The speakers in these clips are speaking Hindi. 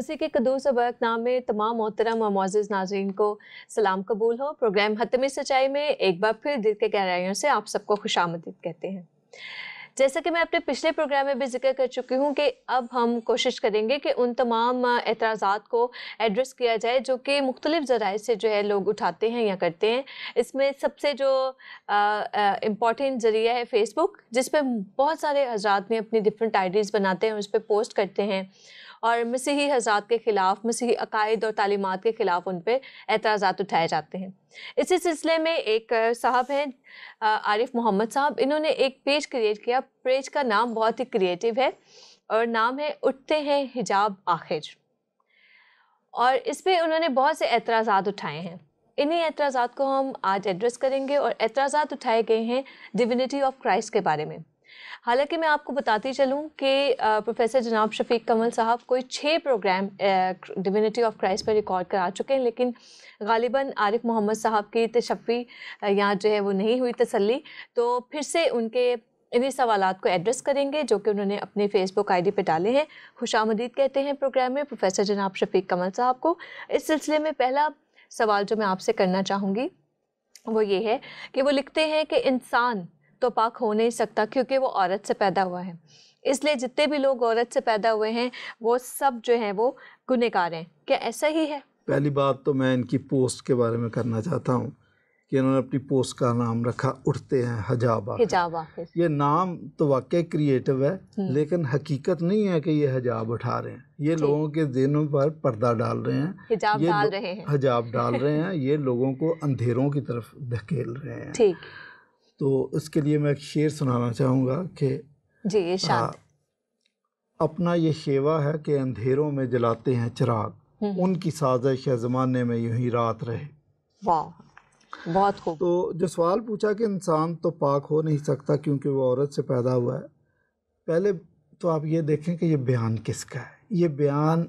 वापसी के कदूस वर्क नाम में तमाम मोहतरम और मोज़ नाजरन को सलाम कबूल हो प्रोग्राम हतम सच्चाई में एक बार फिर दिल के गहराइयों से आप सबको खुश आमदीद कहते हैं जैसा कि मैं अपने पिछले प्रोग्राम में भी जिक्र कर चुकी हूँ कि अब हम कोशिश करेंगे कि उन तमाम एतराज़ा को एड्रेस किया जाए जो कि मुख्तलिफ़ ज़राए से जो है लोग उठाते हैं या करते हैं इसमें सबसे जो इम्पॉर्टेंट ज़रिया है फ़ेसबुक जिस पर बहुत सारे हजरात में अपनी डिफरेंट आईडीज़ बनाते हैं उस पर पोस्ट करते हैं और मसीही हजरात के ख़िलाफ़ मसीही अकायद और तालीमत के ख़िलाफ़ उन पर एतराज़ उठाए जाते हैं इसी सिलसिले में एक साहब हैं आरिफ मोहम्मद साहब इन्होंने एक पेज क्रिएट किया पेज का नाम बहुत ही क्रिएटिव है और नाम है उठते हैं हिजाब आखिर और इस पर उन्होंने बहुत से एतराज़ उठाए हैं इन्हीं एतराज़ा को हम आज एड्रेस करेंगे और एतराज उठाए गए हैं डिविनिटी ऑफ क्राइस्ट के बारे में हालांकि मैं आपको बताती चलूँ कि प्रोफेसर जनाब शफीक कमल साहब कोई छः प्रोग्राम डिविनिटी ऑफ क्राइस्ट पर रिकॉर्ड करा चुके हैं लेकिन गालिबा आरिफ मोहम्मद साहब की तशफ़ी यहाँ जो है वो नहीं हुई तसली तो फिर से उनके इन्हीं सवाल को एड्रेस करेंगे जो कि उन्होंने अपने फेसबुक आईडी पर डाले हैं खुश आमदीद कहते हैं प्रोग्राम में प्रोफेसर जनाब शफीक कमल साहब को इस सिलसिले में पहला सवाल जो मैं आपसे करना चाहूँगी वो ये है कि वो लिखते हैं कि इंसान तो पाक हो नहीं सकता क्योंकि वो औरत से पैदा हुआ है इसलिए जितने भी लोग औरत से पैदा हुए हैं वो सब जो हैं वो गुनहगार हैं क्या ऐसा ही है पहली बात तो मैं इनकी पोस्ट के बारे में करना चाहता हूँ कि इन्होंने अपनी पोस्ट का नाम रखा उठते हैं हजाबा हजाबा ये नाम तो वाकई क्रिएटिव है हम्म। लेकिन हकीकत नहीं है कि ये हजाब उठा रहे हैं ये लोगों के दिनों पर पर्दा डाल रहे हैं हिजाब डाल रहे हैं हजाब डाल रहे हैं ये लोगों को अंधेरों की तरफ धकेल रहे हैं ठीक तो इसके लिए मैं एक शेर सुनाना चाहूँगा कि जी आ, अपना ये शेवा है कि अंधेरों में जलाते हैं चिराग हम्म। उनकी साजिश है ज़माने में यूं ही रात रहे वाह बहुत खूब तो जो सवाल पूछा कि इंसान तो पाक हो नहीं सकता क्योंकि वो औरत से पैदा हुआ है पहले तो आप ये देखें कि ये बयान किसका है ये बयान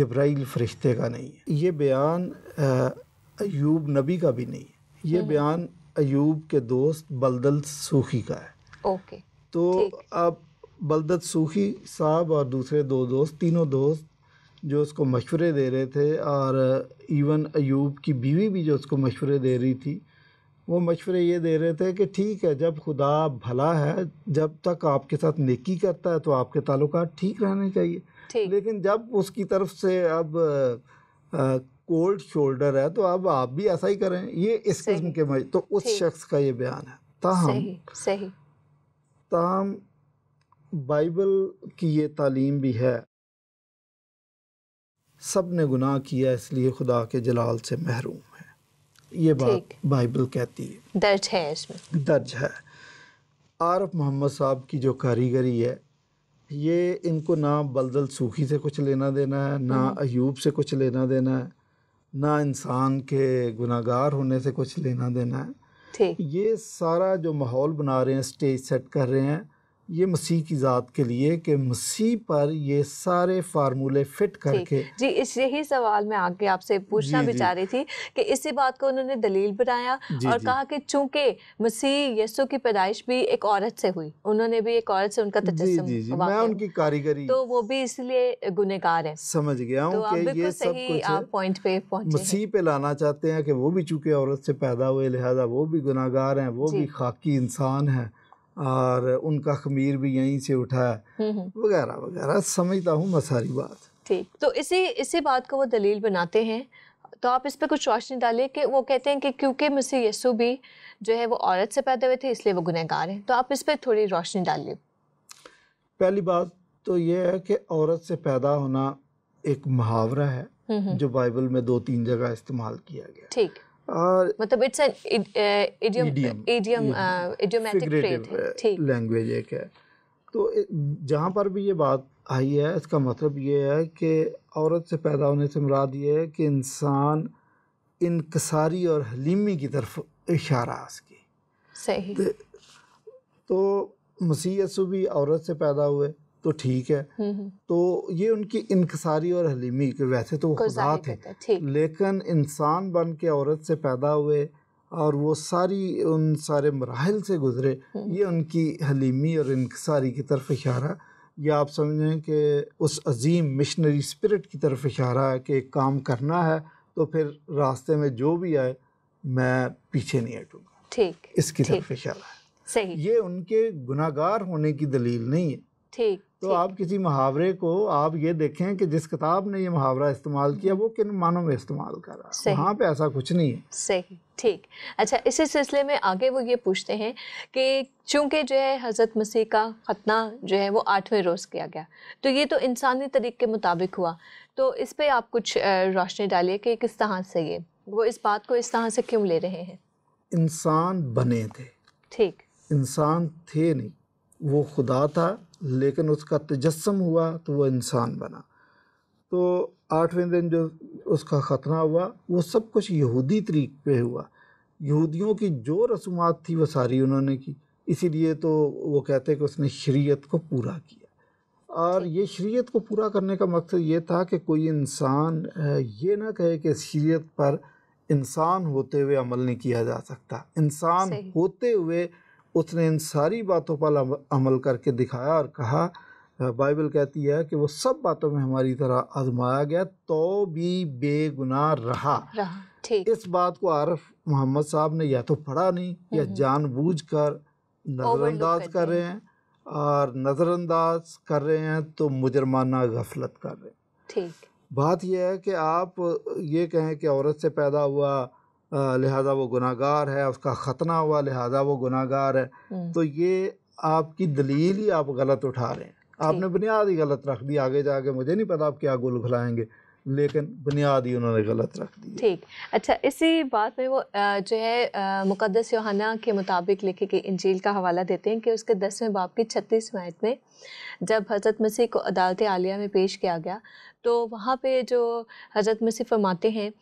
जब्राइल फरिश्ते का नहीं है ये बयान अयूब नबी का भी नहीं है ये हम्म। बयान अयूब के दोस्त बलदल सूखी का है ओके तो अब बलदत सूखी साहब और दूसरे दो दोस्त तीनों दोस्त जो उसको मशवरे दे रहे थे और इवन अयूब की बीवी भी जो उसको मशवरे दे रही थी वो मशवरे ये दे रहे थे कि ठीक है जब खुदा भला है जब तक आपके साथ नेकी करता है तो आपके ताल्लुक ठीक रहने चाहिए लेकिन जब उसकी तरफ से अब आ, कोल्ड शोल्डर है तो अब आप भी ऐसा ही करें ये इस किस्म के मरीज तो उस शख्स का ये बयान है ताहम सही, सही। ताहम बाइबल की ये तालीम भी है सब ने गुनाह किया इसलिए खुदा के जलाल से महरूम है ये बात बाइबल कहती है दर्ज है इसमें दर्ज है आरफ मोहम्मद साहब की जो कारीगरी है ये इनको ना बलदल सूखी से कुछ लेना देना है ना हम्म। अयूब से कुछ लेना देना है ना इंसान के गुनागार होने से कुछ लेना देना है ये सारा जो माहौल बना रहे हैं स्टेज सेट कर रहे हैं ये मसीह की ज़ात के लिए कि मसीह पर ये सारे फार्मूले फिट करके जी इस यही सवाल में आके आपसे पूछना भी चाह रही थी कि इसी बात को उन्होंने दलील बनाया और कहा कि चूंकि मसीह यसु की पैदाइश भी एक औरत से हुई उन्होंने भी एक औरत से उनका जी, मैं उनकी कारीगरी तो वो भी इसलिए गुनेगार है समझ गया हूँ तो पॉइंट पे मसीह पे लाना चाहते हैं कि वो भी चूंकि औरत से पैदा हुए लिहाजा वो भी गुनागार हैं वो भी खाकी इंसान हैं और उनका खमीर भी यहीं से उठा हम्म, हम्म। वगैरह वगैरह समझता हूँ मैं सारी बात ठीक तो इसी इसी बात को वो दलील बनाते हैं तो आप इस पर कुछ रोशनी डालिए कि वो कहते हैं कि क्योंकि मसीह यसु भी जो है वो औरत से पैदा हुए थे इसलिए वो गुनहगार हैं तो आप इस पर थोड़ी रोशनी डालिए पहली बात तो ये है कि औरत से पैदा होना एक मुहावरा है हम्म, जो बाइबल में दो तीन जगह इस्तेमाल किया गया ठीक मतलब it's an idiom idiom language एक है तो जहाँ पर भी ये बात आई है इसका मतलब ये है कि औरत से पैदा होने से मुराद ये है कि इंसान इनकसारी और हलीमी की तरफ इशारा उसकी सही तो, तो मसीह यसु भी औरत से पैदा हुए तो ठीक है हम्म, हम्म। तो ये उनकी इंकसारी और हलीमी के वैसे तो वो खुदा थे लेकिन इंसान बन के औरत से पैदा हुए और वो सारी उन सारे मराहल से गुजरे हम्म। ये उनकी हलीमी और इंकसारी की तरफ इशारा या आप समझें कि उस अजीम मिशनरी स्पिरिट की तरफ इशारा है कि काम करना है तो फिर रास्ते में जो भी आए मैं पीछे नहीं हटूँगा ठीक इसकी तरफ इशारा है सही ये उनके गुनागार होने की दलील नहीं है ठीक तो आप किसी मुहावरे को आप ये देखें कि जिस किताब ने ये मुहावरा इस्तेमाल किया वो किन मानों में इस्तेमाल कर रहा है वहाँ पे ऐसा कुछ नहीं है सही ठीक अच्छा इसी सिलसिले में आगे वो ये पूछते हैं कि चूंकि जो है हज़रत मसीह का खतना जो है वो आठवें रोज़ किया गया तो ये तो इंसानी तरीक़े के मुताबिक हुआ तो इस पर आप कुछ रोशनी डालिए कि किस तरह से ये वो इस बात को इस तरह से क्यों ले रहे हैं इंसान बने थे ठीक इंसान थे नहीं वो खुदा था लेकिन उसका तजस्म हुआ तो वो इंसान बना तो आठवें दिन जो उसका ख़तना हुआ वो सब कुछ यहूदी तरीक पे हुआ यहूदियों की जो रसूमात थी वो सारी उन्होंने की इसीलिए तो वो कहते हैं कि उसने शरीयत को पूरा किया और ये शरीयत को पूरा करने का मकसद ये था कि कोई इंसान ये ना कहे कि शरीयत पर इंसान होते हुए अमल नहीं किया जा सकता इंसान होते हुए उसने इन सारी बातों पर अमल करके दिखाया और कहा बाइबल कहती है कि वो सब बातों में हमारी तरह आजमाया गया तो भी बेगुनाह रहा, रहा इस बात को आरफ मोहम्मद साहब ने या तो पढ़ा नहीं या कर नज़रअंदाज कर रहे हैं और नज़रअंदाज कर रहे हैं तो मुजरमाना गफलत कर रहे हैं ठीक बात यह है कि आप ये कहें कि औरत से पैदा हुआ लिहाजा वो गुनागार है उसका ख़तना हुआ लिहाजा वो गुनागार है हम्म। तो ये आपकी दलील ही आप गलत उठा रहे हैं आपने बुनियाद ही गलत रख दी आगे जाके मुझे नहीं पता आप क्या गुल खिलाएंगे लेकिन बुनियाद ही उन्होंने गलत रख दी ठीक अच्छा इसी बात में वो जो है मुक़दस योहाना के मुताबिक लिखे कि इंजील का हवाला देते हैं कि उसके दसवें बाप की छत्तीसवें आयत में जब हज़रत मसीह को अदालत आलिया में पेश किया गया तो वहाँ पे जो हज़रत मसीह फरमाते हैं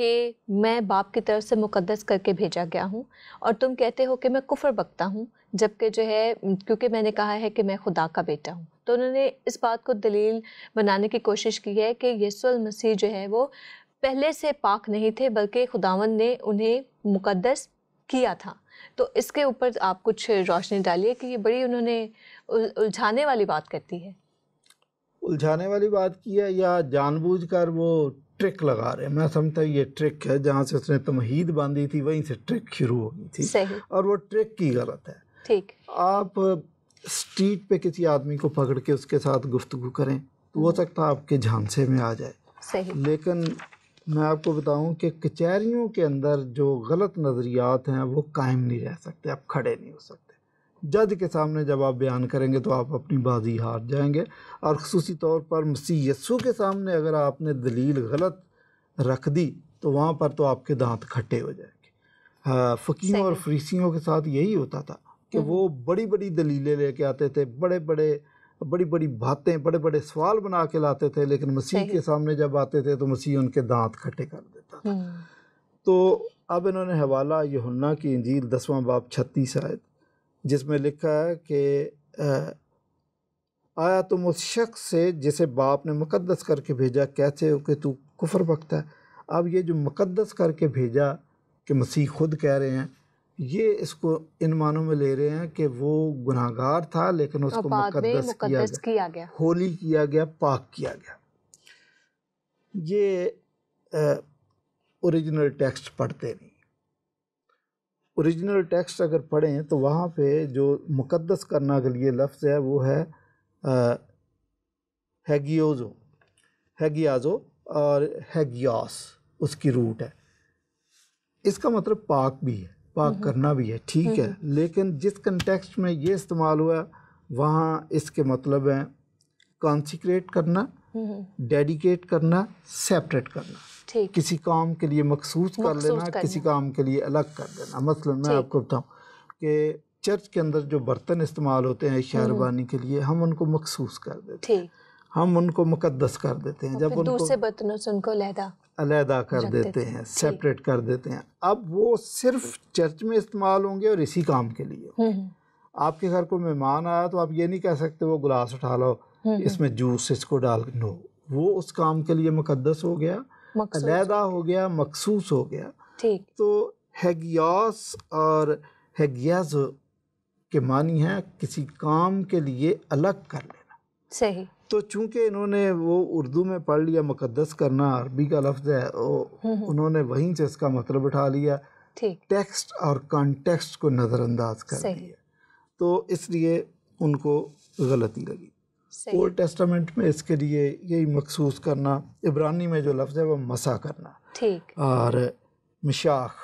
कि मैं बाप की तरफ से मुकद्दस करके भेजा गया हूँ और तुम कहते हो कि मैं कुफर बकता हूँ जबकि जो है क्योंकि मैंने कहा है कि मैं खुदा का बेटा हूँ तो उन्होंने इस बात को दलील बनाने की कोशिश की है कि यसुल मसीह जो है वो पहले से पाक नहीं थे बल्कि खुदावन ने उन्हें मुक़दस किया था तो इसके ऊपर आप कुछ रोशनी डालिए कि ये बड़ी उन्होंने उलझाने वाली बात करती है उलझाने वाली बात की है या जानबूझकर वो ट्रिक लगा रहे हैं मैं समझता हूँ ये ट्रिक है जहाँ से उसने तमहीद बांधी थी वहीं से ट्रिक शुरू हो गई थी और वो ट्रिक की गलत है ठीक आप स्ट्रीट पे किसी आदमी को पकड़ के उसके साथ गुफ्तगु करें तो हो सकता है आपके झांसे में आ जाए सही लेकिन मैं आपको बताऊं कि कचहरियों के अंदर जो गलत नज़रियात हैं वो कायम नहीं रह सकते आप खड़े नहीं हो सकते जज के सामने जब आप बयान करेंगे तो आप अपनी बाजी हार जाएंगे और खसूस तौर पर मसीह यस्सु के सामने अगर आपने दलील गलत रख दी तो वहाँ पर तो आपके दांत खट्टे हो जाएंगे हाँ, फकीम और फ्रीसियों के साथ यही होता था कि हम्म। वो बड़ी बड़ी दलीलें लेके आते थे बड़े बड़े बड़ी बड़ी बातें बड़े बड़े सवाल बना के लाते थे लेकिन मसीह के सामने जब आते थे तो मसीह उनके दांत खट्टे कर देता था हम्म। तो अब इन्होंने हवाला यहुन्ना की इंजील दसवां बाप छत्तीस आयत जिसमें लिखा है कि आया तुम उस शख्स से जिसे बाप ने मुकद्दस करके भेजा कहते हो कि तू कुफर वक्त है अब ये जो मुकद्दस करके भेजा कि मसीह खुद कह रहे हैं ये इसको इन मानों में ले रहे हैं कि वो गुनाहगार था लेकिन तो उसको मुकद्दस किया, किया गया होली किया गया पाक किया गया ये ओरिजिनल टेक्स्ट पढ़ते नहीं ओरिजिनल टेक्स्ट अगर पढ़ें तो वहाँ पे जो मुकद्दस करना के लिए लफ्ज़ है वो है हैगियोज़ो हैगियाज़ो और हैगियास उसकी रूट है इसका मतलब पाक भी है पाक करना भी है ठीक है लेकिन जिस कंटेक्स्ट में ये इस्तेमाल हुआ वहाँ इसके मतलब हैं कॉन्सिक्रेट करना हम्म। डेडिकेट करना सेपरेट करना किसी काम के लिए मखसूस कर लेना किसी काम के लिए अलग कर देना मसलन मैं आपको बताऊँ कि चर्च के अंदर जो बर्तन इस्तेमाल होते हैं शहरबानी हम्म। के लिए हम उनको मखसूस कर देते हैं हम उनको मुकद्दस कर देते हैं जब उनको दूसरे बर्तनों से उनको अलहदा कर देते हैं सेपरेट कर देते हैं अब वो सिर्फ चर्च में इस्तेमाल होंगे और इसी काम के लिए हम्म। आपके घर को मेहमान आया तो आप ये नहीं कह सकते वो गिलास उठा लो हम्म, हम्म। इसमें जूस इसको डाल नो वो उस काम के लिए मुकदस हो गया अलहदा हो गया मखसूस हो गया ठीक तो हैगियास और हैगियाज के मानी है किसी काम के लिए अलग कर लेना सही तो चूंकि इन्होंने वो उर्दू में पढ़ लिया मुकदस करना अरबी का लफ्ज़ है ओ, हम्म, उन्होंने वहीं से इसका मतलब उठा लिया टेक्स्ट और कॉन्टेक्स्ट को नज़रअंदाज कर दिया तो इसलिए उनको गलती लगी ओल्ड टेस्टामेंट में इसके लिए यही मखसूस करना इब्रानी में जो लफ्ज़ है वो मसा करना ठीक और मिशाख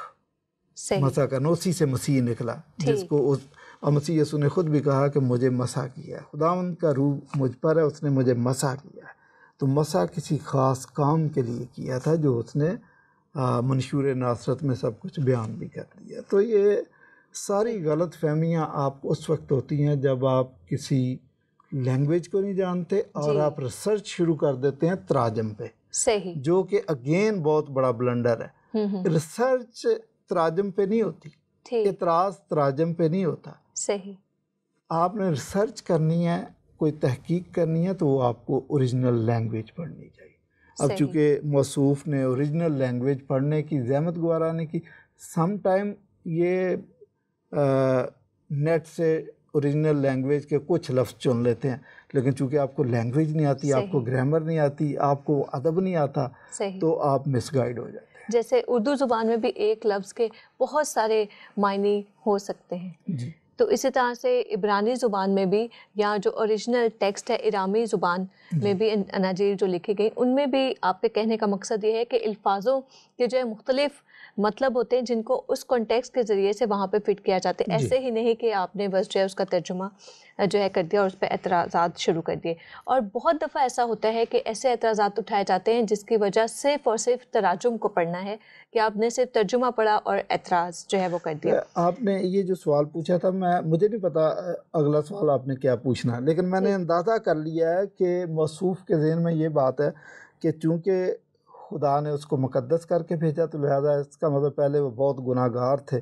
मसा करना उसी से मसीह निकला जिसको उस और मसीह यसु ने ख़ुद भी कहा कि मुझे मसा किया है खुदा का रूह मुझ पर है उसने मुझे मसा किया है तो मसा किसी ख़ास काम के लिए किया था जो उसने मंशूर नासरत में सब कुछ बयान भी कर दिया तो ये सारी गलत फहमियाँ आपको उस वक्त होती हैं जब आप किसी लैंग्वेज को नहीं जानते और आप रिसर्च शुरू कर देते हैं तराजम पे सही जो कि अगेन बहुत बड़ा ब्लंडर है रिसर्च हम्म, हम्म। तराजम पे नहीं होती इतराज तराजम पे नहीं होता सही आपने रिसर्च करनी है कोई तहकीक करनी है तो वो आपको ओरिजिनल लैंग्वेज पढ़नी चाहिए अब चूँकि मौसूफ ने ओरिजिनल लैंग्वेज पढ़ने की जहमत गुवारा ने की समाइम ये नेट से ओरिजिनल लैंग्वेज के कुछ लफ्ज़ चुन लेते हैं लेकिन चूंकि आपको लैंग्वेज नहीं आती आपको ग्रामर नहीं आती आपको अदब नहीं आता तो आप मिसगाइड हो जाते हैं जैसे उर्दू ज़ुबान में भी एक लफ्ज़ के बहुत सारे मायने हो सकते हैं जी तो इसी तरह से इब्रानी ज़ुबान में भी या जो ओरिजिनल टेक्स्ट है इरामी ज़ुबान में भी अनाजीर जो लिखी गई उनमें भी आपके कहने का मकसद ये है कि अल्फाजों के जो है मुख्तलिफ़ मतलब होते हैं जिनको उस कॉन्टेक्स के ज़रिए से वहाँ पे फिट किया जाता है ऐसे ही नहीं कि आपने बस जो है उसका तर्जुमा जो है कर दिया और उस पर एतराज़ा शुरू कर दिए और बहुत दफ़ा ऐसा होता है कि ऐसे एतराज़ा उठाए जाते हैं जिसकी वजह सिर्फ और सिर्फ तराजुम को पढ़ना है कि आपने सिर्फ तर्जुमा पढ़ा और एतराज़ जो है वो कर दिया आपने ये जो सवाल पूछा था मैं मुझे नहीं पता अगला सवाल आपने क्या पूछना है लेकिन मैंने अंदाज़ा कर लिया है कि मसूफ़ के जहन में ये बात है कि चूँकि खुदा ने उसको मुकदस करके भेजा तो लिहाजा इसका मतलब पहले वो बहुत गुनाहगार थे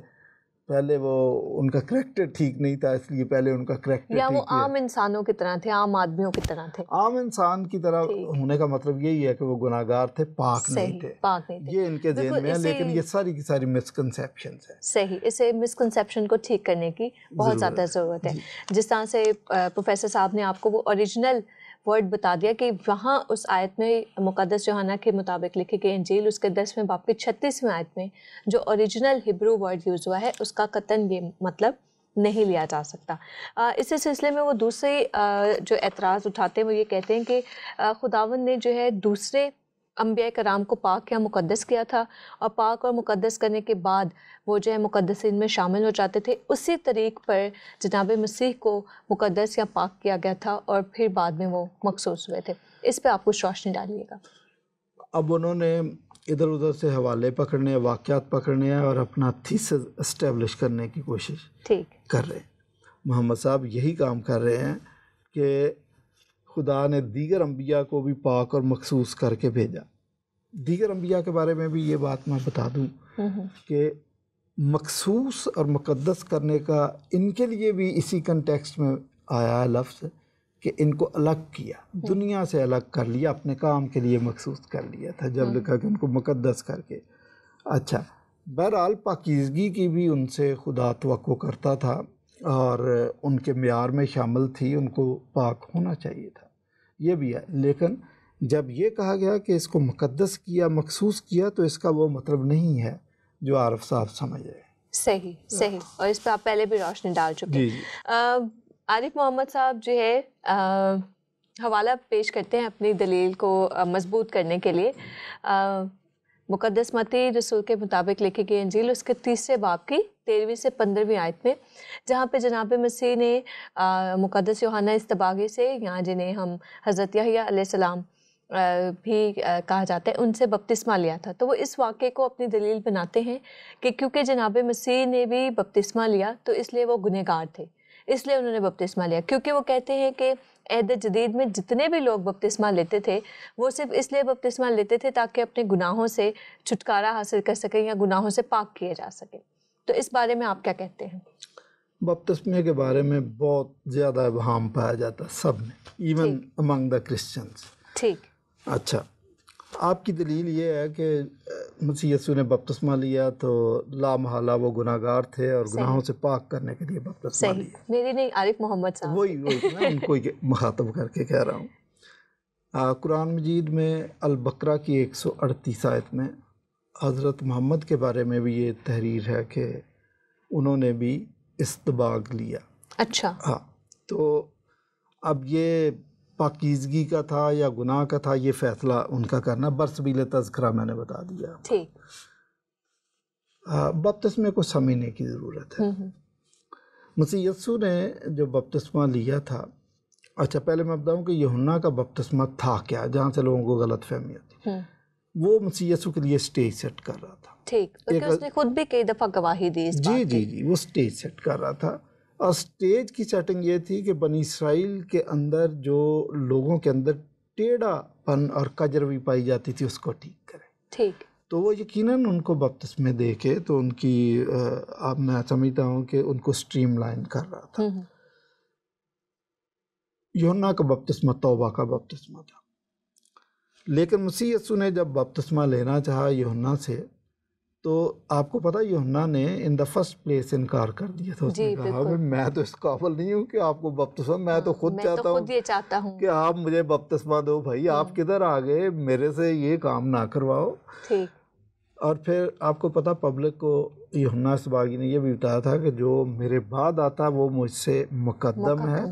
पहले वो उनका करेक्टर ठीक नहीं था इसलिए पहले उनका करेक्टर या वो आम इंसानों की तरह थे आम आदमियों की तरह थे आम इंसान की तरह होने का मतलब यही है कि वो गुनागार थे पाक नहीं थे पाक नहीं थे ये इनके जेन में है लेकिन ये सारी की सारी मिसकनसेप्शन है सही इसे मिसकनसेप्शन को ठीक करने की बहुत ज़्यादा ज़रूरत है जिस तरह से प्रोफेसर साहब ने आपको वो ओरिजिनल वर्ड बता दिया कि वहाँ उस आयत में मुकदस जोहाना के मुताबिक लिखे गए इंजील उसके दसवें बाप के छत्तीसवें आयत में जो ओरिजिनल हिब्रू वर्ड यूज़ हुआ है उसका कतन ये मतलब नहीं लिया जा सकता इस सिलसिले में वो दूसरे जो एतराज़ उठाते हैं वो ये कहते हैं कि खुदावन ने जो है दूसरे अम्बिया कराम को पाक या मुकदस किया था और पाक और मुकदस करने के बाद वो जो है मुकदसिन में शामिल हो जाते थे उसी तरीक पर जनाब मसीह को मुकदस या पाक किया गया था और फिर बाद में वो मखसूस हुए थे इस पर आप कुछ रोशनी डालिएगा अब उन्होंने इधर उधर से हवाले पकड़ने वाक़ पकड़ने और अपना थीस इस्टेब्लिश करने की कोशिश ठीक कर रहे हैं मोहम्मद साहब यही काम कर रहे हैं कि खुदा ने दीगर अम्बिया को भी पाक और मखसूस करके भेजा दीगर अम्बिया के बारे में भी ये बात मैं बता दूँ कि मखसूस और मुक़दस करने का इनके लिए भी इसी कंटेक्सट में आया है लफ्ज़ कि इनको अलग किया हम्म। दुनिया से अलग कर लिया अपने काम के लिए मखसूस कर लिया था जब हम्म। लिखा कि उनको मुक़दस करके अच्छा बहरहाल पाकिजगी की भी उनसे खुदा तो करता था और उनके मैार में शामिल थी उनको पाक होना चाहिए था ये भी है लेकिन जब ये कहा गया कि इसको मुकदस किया मखसूस किया तो इसका वो मतलब नहीं है जो आरफ साहब समझ रहे सही सही और इस पर आप पहले भी रोशनी डाल चुके हैं आरिफ मोहम्मद साहब जो है आ, हवाला पेश करते हैं अपनी दलील को मजबूत करने के लिए आ, मुकदस मती रसूल के मुताबिक लिखी गई अंजील उसके तीसरे बाप की तेरहवीं से पंद्रहवीं आयत में जहाँ पे जनाब मसीह ने मुकदस योहाना तबागे से यहाँ जिन्हें हम हज़रत सलाम भी कहा जाता है उनसे बपतिस्मा लिया था तो वो इस वाक़े को अपनी दलील बनाते हैं कि क्योंकि जनाब मसीह ने भी बपतिस्मा लिया तो इसलिए वो गुनहगार थे इसलिए उन्होंने बपतिस्मा लिया क्योंकि वो कहते हैं कि अहद जदीद में जितने भी लोग बपतिस्मा लेते थे वो सिर्फ इसलिए बपतिस्मा लेते थे ताकि अपने गुनाहों से छुटकारा हासिल कर सकें या गुनाहों से पाक किए जा सकें तो इस बारे में आप क्या कहते हैं बपतिस्मे के बारे में बहुत ज़्यादा वहम पाया जाता सब में इवन अमंग द क्रिश्चियंस ठीक अच्छा आपकी दलील ये है कि मसीह यसु ने बपतस्मा लिया तो ला महला वो गुनागार थे और गुनाहों से पाक करने के लिए बपतस्मा लिया मेरी नहीं आरिफ मोहम्मद साहब वही वही मैं तो उनको मुखातब करके कह रहा हूँ कुरान मजीद में अलबकरा की एक सौ अड़तीस आयत में हज़रत मोहम्मद के बारे में भी ये तहरीर है कि उन्होंने भी इस्तबाग लिया अच्छा हाँ तो अब ये पाकिजगी का था या गुनाह का था ये फ़ैसला उनका करना बरसबील तस्करा मैंने बता दिया ठीक बपतस्मे को समझने की ज़रूरत है मसी यस्सू ने जो बपतस्मा लिया था अच्छा पहले मैं बताऊं कि यहुन्ना का बपतस्मा था क्या जहाँ से लोगों को गलत फहमी होती हम्म। वो मसी यसु के लिए स्टेज सेट कर रहा था ठीक उसने खुद भी कई दफ़ा गवाही दी जी जी जी वो स्टेज सेट कर रहा था और स्टेज की सेटिंग ये थी कि बनी इसराइल के अंदर जो लोगों के अंदर टेढ़ापन और कजर भी पाई जाती थी उसको ठीक करें ठीक तो वो यकीनन उनको बपतिस्मे दे के तो उनकी अब मैं समझता हूँ कि उनको स्ट्रीम लाइन कर रहा था हम्म, हम्म। योना का बपतिस्मा तोबा का बपतिस्मा था लेकिन मसीह यसु ने जब बपतिस्मा लेना चाहा योना से तो आपको पता यमुना ने इन द फर्स्ट प्लेस इनकार कर दिया था उसने कहा मैं तो इस काबल नहीं हूँ कि आपको बपतिस्मा मैं तो खुद मैं चाहता तो हूँ चाहता हूँ कि आप मुझे बपतिस्मा दो भाई आप हम्म। किधर आ गए मेरे से ये काम ना करवाओ और फिर आपको पता पब्लिक को यमुना सबागी ने यह भी बताया था कि जो मेरे बाद आता वो मुझसे मुकदम है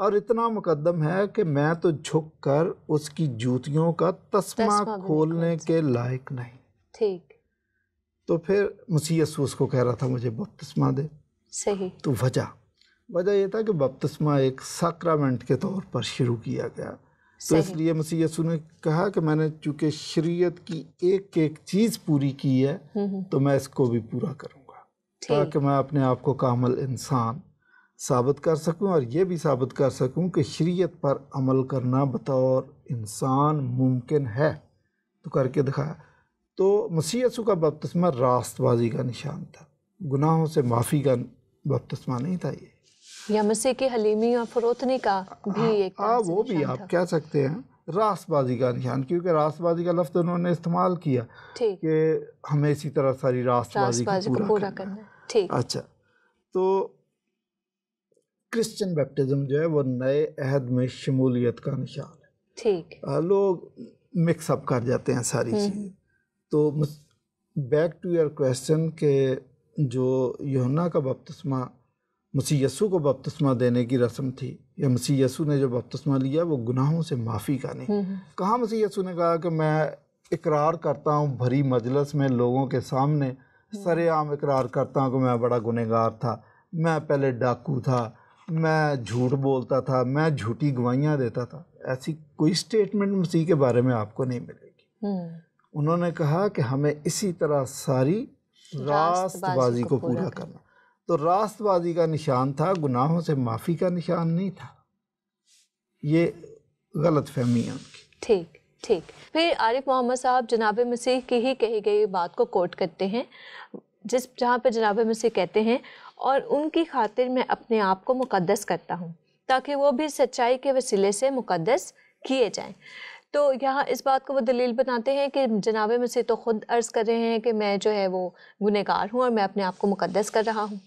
और इतना मुकदम है कि मैं तो झुक कर उसकी जूतियों का तस्मा खोलने के लायक नहीं ठीक तो फिर मुसी उसको कह रहा था मुझे बपतिस्मा दे सही तो वजह वजह यह था कि बपतिस्मा एक सक्रामेंट के तौर पर शुरू किया गया तो इसलिए मुसी ने कहा कि मैंने चूंकि शरीयत की एक एक चीज़ पूरी की है हम्म, हम्म। तो मैं इसको भी पूरा करूँगा ताकि मैं अपने आप को कामल इंसान साबित कर सकूं और ये भी साबित कर सकूं कि शरीयत पर अमल करना बतौर इंसान मुमकिन है तो करके दिखाया तो मसीह यसु का बपतस्मा रास्तबाजी का निशान था गुनाहों से माफ़ी का बपतस्मा नहीं था ये या मसीह की हलीमी और फरोतनी का भी आ, हाँ, एक हाँ वो भी आप कह सकते हैं रासबाजी का निशान क्योंकि रासबाजी का लफ्ज़ उन्होंने इस्तेमाल किया कि हमें इसी तरह सारी रास्तबाजी को पूरा करना ठीक अच्छा तो क्रिश्चियन बैप्टिज्म जो है वो नए अहद में शमूलियत का निशान है ठीक लोग मिक्सअप कर जाते हैं सारी हम्म, चीज़ें तो बैक टू योर क्वेश्चन के जो योना का बपतस्मा मसी यसु को बपतस्मा देने की रस्म थी या मसी यसु ने जो बपतस्मा लिया वो गुनाहों से माफ़ी का नहीं कहाँ मसी यसु ने कहा कि मैं इकरार करता हूँ भरी मजलस में लोगों के सामने हम्म। सरेआम इकरार करता हूँ कि मैं बड़ा गुनहगार था मैं पहले डाकू था मैं झूठ बोलता था मैं झूठी गवाहियाँ देता था ऐसी कोई स्टेटमेंट मसीह के बारे में आपको नहीं मिलेगी हम्म। उन्होंने कहा कि हमें इसी तरह सारी रास्तबाजी को, पूरा करना तो रास्तबाजी का निशान था गुनाहों से माफ़ी का निशान नहीं था ये गलत फहमी है उनकी ठीक ठीक फिर आरिफ मोहम्मद साहब जनाब मसीह की ही कही गई बात को कोट करते हैं जिस जहाँ पर जनाब मसीह कहते हैं और उनकी खातिर मैं अपने आप को मुकदस करता हूँ ताकि वो भी सच्चाई के वसीले से मुकदस किए जाएं तो यहाँ इस बात को वो दलील बनाते हैं कि में से तो ख़ुद अर्ज़ कर रहे हैं कि मैं जो है वो गुनहगार हूँ और मैं अपने आप को मुकदस कर रहा हूँ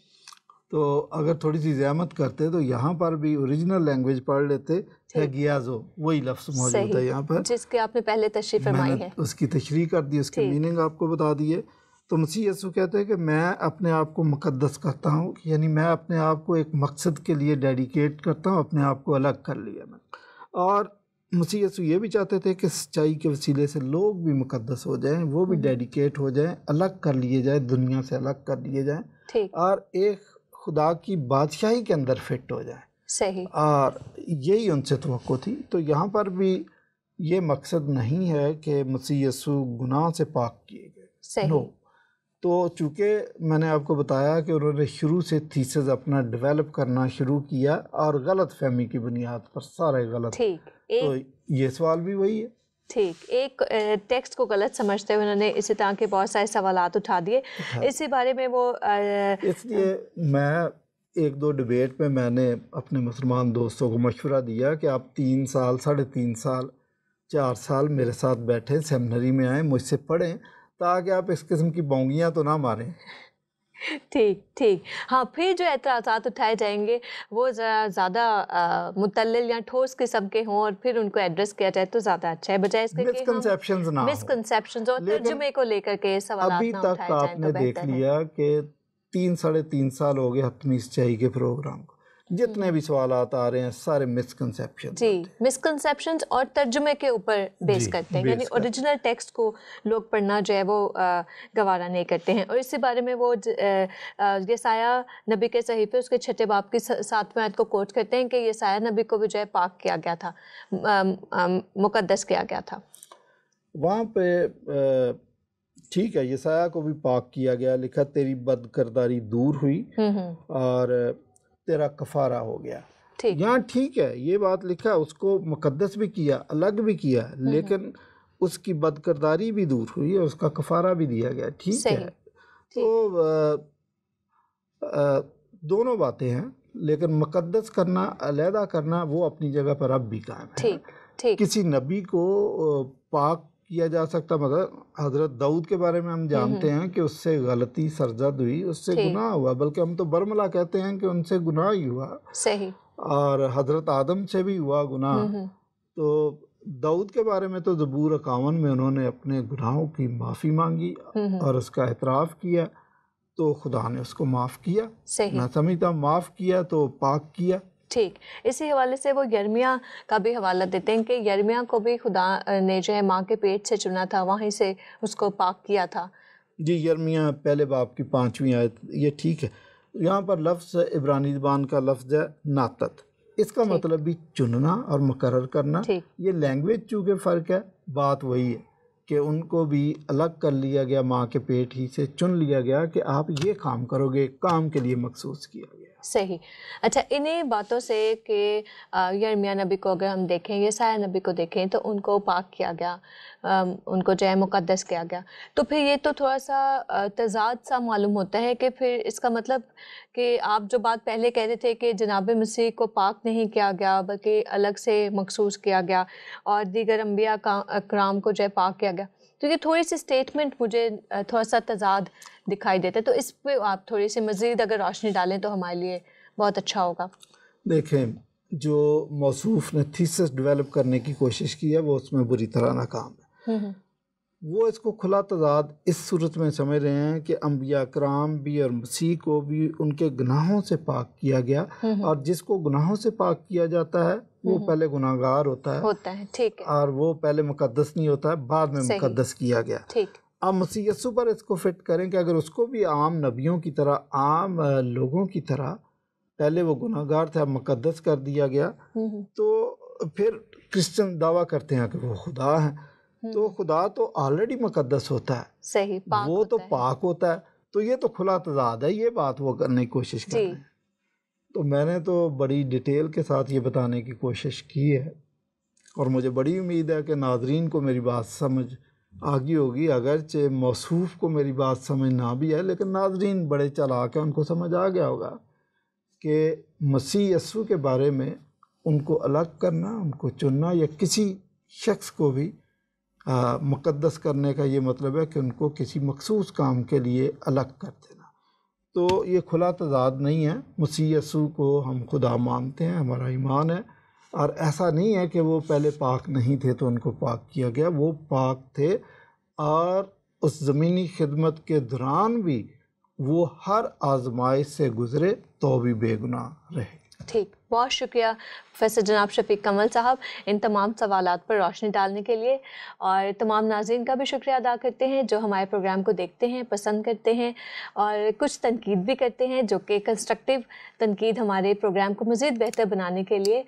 तो अगर थोड़ी सी ज़्यामत करते तो यहाँ पर भी ओरिजिनल लैंग्वेज पढ़ लेते गियाजो वही लफ्ज़ मौजूद है यहाँ पर जिसके आपने पहले तशरी फरमाई है उसकी तशरी कर दी उसकी मीनिंग आपको बता दी है तो मसीह यसु कहते हैं कि मैं अपने आप को मुकदस करता हूँ यानी मैं अपने आप को एक मकसद के लिए डेडिकेट करता हूँ अपने आप को अलग कर लिया मैं और मसीह यसु ये भी चाहते थे कि सच्चाई के वसीले से लोग भी मुकदस हो जाएं वो भी हम्म। डेडिकेट हो जाएं अलग कर लिए जाए दुनिया से अलग कर लिए जाएं और एक खुदा की बादशाही के अंदर फिट हो जाए सही और यही उनसे तो थी तो यहाँ पर भी ये मकसद नहीं है कि मसीह यसु गुनाह से पाक किए गए नो तो चूँकि मैंने आपको बताया कि उन्होंने शुरू से थीसेस अपना डेवलप करना शुरू किया और गलत फहमी की बुनियाद पर सारे गलत ठीक तो ये सवाल भी वही है ठीक एक टेक्स्ट को गलत समझते हुए उन्होंने इसी तरह के बहुत सारे सवाल उठा दिए हाँ। इसी बारे में वो इसलिए मैं एक दो डिबेट में मैंने अपने मुसलमान दोस्तों को मशवरा दिया कि आप तीन साल साढ़े तीन साल चार साल मेरे साथ बैठें सेमनरी में आएँ मुझसे पढ़ें ताकि आप इस किस्म की बोंगियाँ तो ना मारें ठीक ठीक हाँ फिर जो एतराज़ात उठाए जाएंगे वो ज़्यादा मुतल या ठोस किस्म के हों और फिर उनको एड्रेस किया जाए तो ज़्यादा अच्छा है बजाय इसके मिसकनसेप्शन ना और तर्जुमे को लेकर के सवाल अभी तक तो आपने देख लिया कि तीन साढ़े तीन साल हो गए हतमी सिंचाई के प्रोग्राम को जितने भी सवाल आ रहे हैं सारे मिसकनसेप्शन जी मिसकनसेप्शन और तर्जुमे के ऊपर बेस करते हैं यानी ओरिजिनल टेक्स्ट को लोग पढ़ना जो है वो गवारा नहीं करते हैं और इसी बारे में वो ये साया नबी के सहीफे उसके छठे बाप की सातवें आयत को कोट करते हैं कि ये साया नबी को भी जो है पाक किया गया था मुकदस किया गया था वहाँ पे ठीक है ये साया को भी पाक किया गया लिखा तेरी बदकरदारी दूर हुई हम्म, हम्म। और तेरा कफारा हो गया ठीक यहाँ ठीक है ये बात लिखा उसको मुकदस भी किया अलग भी किया हम्म। लेकिन उसकी बदकरदारी भी दूर हुई है उसका कफारा भी दिया गया ठीक है तो आ, आ, दोनों बातें हैं लेकिन मुकदस करना अलहदा करना वो अपनी जगह पर अब भी कायम है ठीक किसी नबी को पाक किया जा सकता मतलब हजरत दाऊद के बारे में हम जानते हैं कि उससे गलती सरजद हुई उससे गुनाह हुआ बल्कि हम तो बर्मला कहते हैं कि उनसे गुनाह ही हुआ सही और हजरत आदम से भी हुआ गुनाह तो दाऊद के बारे में तो जबूर अकावन में उन्होंने अपने गुनाहों की माफ़ी मांगी और उसका एतराफ़ किया तो खुदा ने उसको माफ़ किया मैं समझता माफ़ किया तो पाक किया ठीक इसी हवाले से वो यरमिया का भी हवाला देते हैं कि यरमिया को भी खुदा ने जो है माँ के पेट से चुना था वहीं से उसको पाक किया था जी यरमिया पहले बाप की पाँचवीं आयत ये ठीक है यहाँ पर लफ्ज़ इब्रानी जबान का लफ्ज़ है नातत इसका मतलब भी चुनना और मुकर करना ये लैंग्वेज चूँकि फ़र्क है बात वही है कि उनको भी अलग कर लिया गया माँ के पेट ही से चुन लिया गया कि आप ये काम करोगे काम के लिए मखसूस किया गया सही अच्छा इन्हीं बातों से कि यार मियाँ नबी को अगर हम देखें या साया नबी को देखें तो उनको पाक किया गया आ, उनको जो है मुकदस किया गया तो फिर ये तो थोड़ा सा तजाद सा मालूम होता है कि फिर इसका मतलब कि आप जो बात पहले कह रहे थे कि जनाब मसीह को पाक नहीं किया गया बल्कि अलग से मखसूस किया गया और दीगर अम्बिया कराम को जो है पाक किया गया तो ये थोड़ी सी स्टेटमेंट मुझे थोड़ा सा तजाद दिखाई देता है तो इस पर आप थोड़ी सी मज़ीद अगर रोशनी डालें तो हमारे लिए बहुत अच्छा होगा देखें जो मौसूफ ने थीसिस डेवलप करने की कोशिश की है वो उसमें बुरी तरह नाकाम है हम्म, हम्म। वो इसको खुला तजाद इस सूरत में समझ रहे हैं कि अम्बिया कराम भी और मसीह को भी उनके गुनाहों से पाक किया गया हम्म, और जिसको गुनाहों से पाक किया जाता है वो हम्म। पहले गुनागार होता है होता है ठीक है और वो पहले मुकदस नहीं होता है बाद में मुकदस किया गया ठीक अब मसी पर इसको फिट करें कि अगर उसको भी आम नबियों की तरह आम लोगों की तरह पहले वो गुनाहगार था मुकदस कर दिया गया हम्म, हम्म। तो फिर क्रिश्चियन दावा करते हैं कि वो खुदा है तो खुदा तो ऑलरेडी मुकदस होता है सही पाक वो तो पाक होता है तो ये तो खुला तजाद है ये बात वो करने की कोशिश कर रहे हैं तो मैंने तो बड़ी डिटेल के साथ ये बताने की कोशिश की है और मुझे बड़ी उम्मीद है कि नाजरीन को मेरी बात समझ आ गई होगी अगरचे मौसूफ़ को मेरी बात समझ ना भी आए लेकिन नाजरीन बड़े चलाक हैं उनको समझ आ गया होगा कि मसीह यसु के बारे में उनको अलग करना उनको चुनना या किसी शख्स को भी आ, करने का ये मतलब है कि उनको किसी मखसूस काम के लिए अलग कर देना तो ये खुला तजाद नहीं है मसीह को हम खुदा मानते हैं हमारा ईमान है और ऐसा नहीं है कि वो पहले पाक नहीं थे तो उनको पाक किया गया वो पाक थे और उस ज़मीनी खिदमत के दौरान भी वो हर आजमाइश से गुज़रे तो भी बेगुनाह रहे ठीक बहुत शुक्रिया प्रोफेसर जनाब शफीक कमल साहब इन तमाम सवाल पर रोशनी डालने के लिए और तमाम नाजरन का भी शुक्रिया अदा करते हैं जो हमारे प्रोग्राम को देखते हैं पसंद करते हैं और कुछ तनकीद भी करते हैं जो कि कंस्ट्रक्टिव तनकीद हमारे प्रोग्राम को मज़ीद बेहतर बनाने के लिए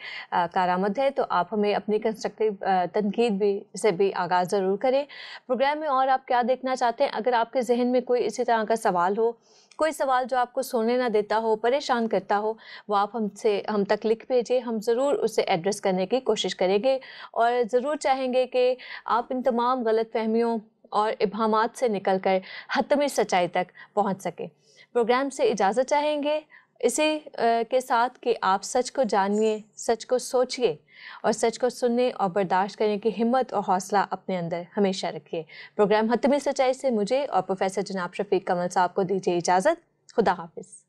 कारामद है तो आप हमें अपनी कंस्ट्रक्टिव तनकीद भी से भी आगाज़ ज़रूर करें प्रोग्राम में और आप क्या देखना चाहते हैं अगर आपके जहन में कोई इसी तरह का सवाल हो कोई सवाल जो आपको सोने ना देता हो परेशान करता हो वो आप हमसे हम तक लिख भेजिए हम ज़रूर उसे एड्रेस करने की कोशिश करेंगे और ज़रूर चाहेंगे कि आप इन तमाम गलत फहमियों और इबाम से निकल कर हतमी सच्चाई तक पहुँच सकें प्रोग्राम से इजाज़त चाहेंगे इसे के साथ कि आप सच को जानिए सच को सोचिए और सच को सुनने और बर्दाश्त करने की हिम्मत और हौसला अपने अंदर हमेशा रखिए प्रोग्राम हतमी सच्चाई से मुझे और प्रोफेसर जनाब शफीक कमल साहब को दीजिए इजाज़त खुदा हाफिज़